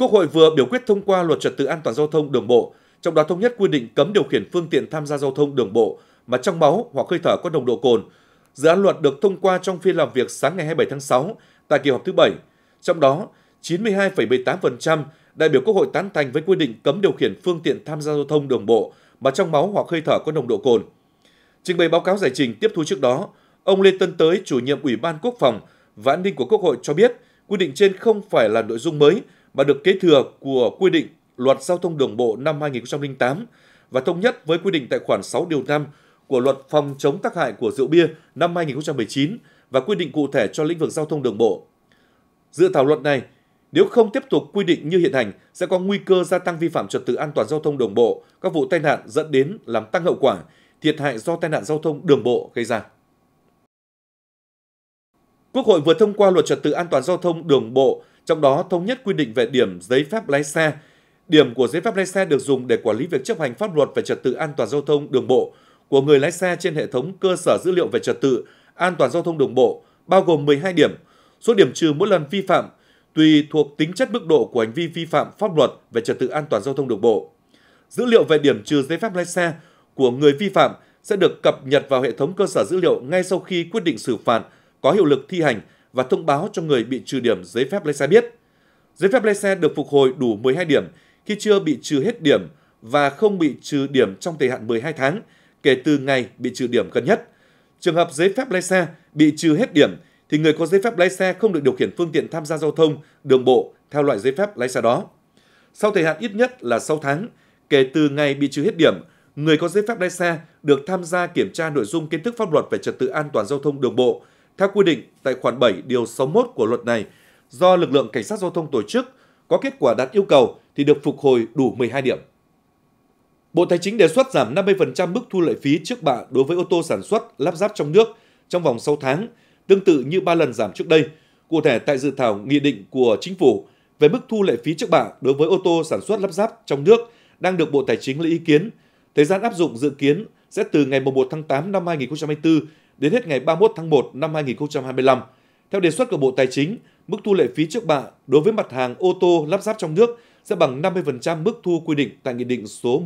Quốc hội vừa biểu quyết thông qua luật trật tự an toàn giao thông đường bộ, trong đó thống nhất quy định cấm điều khiển phương tiện tham gia giao thông đường bộ mà trong máu hoặc hơi thở có nồng độ cồn. Dự án luật được thông qua trong phiên làm việc sáng ngày 27 tháng 6 tại kỳ họp thứ 7. Trong đó, 92,78% đại biểu Quốc hội tán thành với quy định cấm điều khiển phương tiện tham gia giao thông đường bộ mà trong máu hoặc hơi thở có nồng độ cồn. Trình bày báo cáo giải trình tiếp thu trước đó, ông Lê Tân Tới, chủ nhiệm Ủy ban Quốc phòng và An ninh của Quốc hội cho biết, quy định trên không phải là nội dung mới mà được kế thừa của quy định Luật Giao thông Đường bộ năm 2008 và thống nhất với quy định tại khoản 6 điều 5 của Luật phòng chống tác hại của rượu bia năm 2019 và quy định cụ thể cho lĩnh vực giao thông đường bộ. Dự thảo luật này, nếu không tiếp tục quy định như hiện hành, sẽ có nguy cơ gia tăng vi phạm trật tự an toàn giao thông đường bộ, các vụ tai nạn dẫn đến làm tăng hậu quả, thiệt hại do tai nạn giao thông đường bộ gây ra. Quốc hội vừa thông qua luật trật tự an toàn giao thông đường bộ trong đó thống nhất quy định về điểm giấy phép lái xe. Điểm của giấy phép lái xe được dùng để quản lý việc chấp hành pháp luật về trật tự an toàn giao thông đường bộ của người lái xe trên hệ thống cơ sở dữ liệu về trật tự an toàn giao thông đường bộ, bao gồm 12 điểm. Số điểm trừ mỗi lần vi phạm tùy thuộc tính chất mức độ của hành vi vi phạm pháp luật về trật tự an toàn giao thông đường bộ. Dữ liệu về điểm trừ giấy phép lái xe của người vi phạm sẽ được cập nhật vào hệ thống cơ sở dữ liệu ngay sau khi quyết định xử phạt có hiệu lực thi hành và thông báo cho người bị trừ điểm giấy phép lái xe biết. Giấy phép lái xe được phục hồi đủ 12 điểm khi chưa bị trừ hết điểm và không bị trừ điểm trong thời hạn 12 tháng kể từ ngày bị trừ điểm gần nhất. Trường hợp giấy phép lái xe bị trừ hết điểm thì người có giấy phép lái xe không được điều khiển phương tiện tham gia giao thông đường bộ theo loại giấy phép lái xe đó. Sau thời hạn ít nhất là 6 tháng kể từ ngày bị trừ hết điểm, người có giấy phép lái xe được tham gia kiểm tra nội dung kiến thức pháp luật về trật tự an toàn giao thông đường bộ theo quy định tại khoản 7 điều 61 của luật này, do lực lượng cảnh sát giao thông tổ chức có kết quả đạt yêu cầu thì được phục hồi đủ 12 điểm. Bộ Tài chính đề xuất giảm 50% mức thu lệ phí trước bạ đối với ô tô sản xuất lắp ráp trong nước trong vòng 6 tháng, tương tự như 3 lần giảm trước đây. Cụ thể tại dự thảo nghị định của chính phủ về mức thu lệ phí trước bạ đối với ô tô sản xuất lắp ráp trong nước đang được Bộ Tài chính lấy ý kiến. Thời gian áp dụng dự kiến sẽ từ ngày 1 tháng 8 năm 2024 đến hết ngày 31 tháng 1 năm 2025. Theo đề xuất của Bộ Tài chính, mức thu lệ phí trước bạ đối với mặt hàng ô tô lắp ráp trong nước sẽ bằng 50% mức thu quy định tại Nghị định số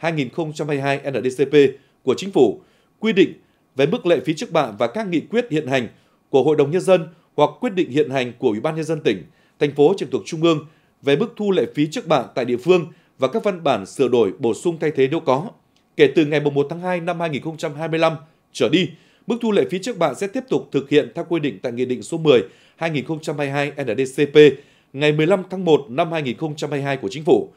10-2022 NDCP của Chính phủ, quy định về mức lệ phí trước bạ và các nghị quyết hiện hành của Hội đồng Nhân dân hoặc quyết định hiện hành của Ủy ban Nhân dân tỉnh, thành phố trực thuộc Trung ương về mức thu lệ phí trước bạ tại địa phương và các văn bản sửa đổi bổ sung thay thế nếu có. Kể từ ngày 1 tháng 2 năm 2025 trở đi, Mức thu lệ phí trước bạ sẽ tiếp tục thực hiện theo quy định tại Nghị định số 10 2022 NDCP ngày 15 tháng 1 năm 2022 của Chính phủ,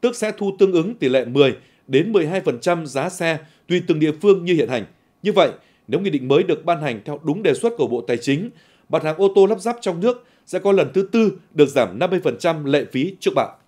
tức sẽ thu tương ứng tỷ lệ 10 đến 12% giá xe tùy từng địa phương như hiện hành. Như vậy, nếu nghị định mới được ban hành theo đúng đề xuất của Bộ Tài chính, mặt hàng ô tô lắp ráp trong nước sẽ có lần thứ tư được giảm 50% lệ phí trước bạ.